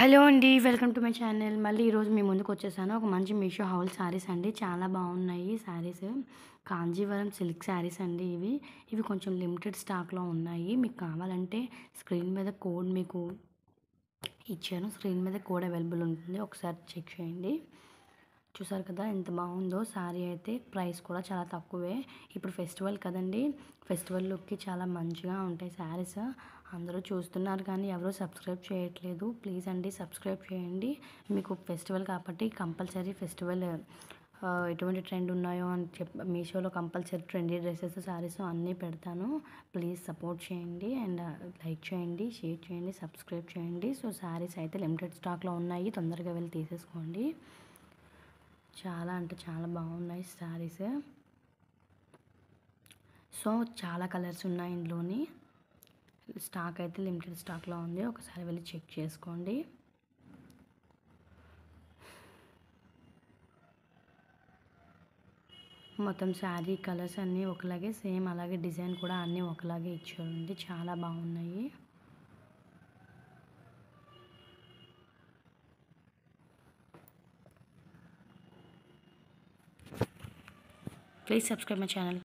Hello అండి welcome to my channel మళ్ళీ ఈరోజు మీ ముందుకు వచ్చేసాను ఒక మంచి మీషో హౌల్ శారీస్ అండి చాలా బాగున్నాయి శారీస్ కాంజీవరం సిల్క్ శారీస్ అండి ఇవి ఇవి కొంచెం లిమిటెడ్ స్టాక్లో ఉన్నాయి మీకు కావాలంటే స్క్రీన్ మీద కోడ్ మీకు ఇచ్చాను స్క్రీన్ మీద కోడ్ అవైలబుల్ ఉంటుంది ఒకసారి చెక్ చేయండి చూసారు కదా ఎంత బాగుందో శారీ అయితే ప్రైస్ కూడా చాలా తక్కువే ఇప్పుడు ఫెస్టివల్ కదండి ఫెస్టివల్ లుక్కి చాలా మంచిగా ఉంటాయి శారీస్ అందరూ చూస్తున్నారు కానీ ఎవరూ సబ్స్క్రైబ్ చేయట్లేదు ప్లీజ్ అండి సబ్స్క్రైబ్ చేయండి మీకు ఫెస్టివల్ కాబట్టి కంపల్సరీ ఫెస్టివల్ ఎటువంటి ట్రెండ్ ఉన్నాయో అని చెప్పి మీషోలో కంపల్సరీ ట్రెండీ డ్రెస్సెస్ శారీస్ అన్నీ పెడతాను ప్లీజ్ సపోర్ట్ చేయండి అండ్ లైక్ చేయండి షేర్ చేయండి సబ్స్క్రైబ్ చేయండి సో శారీస్ అయితే లిమిటెడ్ స్టాక్లో ఉన్నాయి తొందరగా వెళ్ళి తీసేసుకోండి చాలా అంటే చాలా బాగున్నాయి శారీస్ సో చాలా కలర్స్ ఉన్నాయి ఇందులోని స్టాక్ అయితే లిమిటెడ్ స్టాక్లో ఉంది ఒకసారి వెళ్ళి చెక్ చేసుకోండి మొత్తం శారీ కలర్స్ అన్నీ ఒకలాగే సేమ్ అలాగే డిజైన్ కూడా అన్నీ ఒకలాగే ఇచ్చారండి చాలా బాగున్నాయి Please subscribe my channel.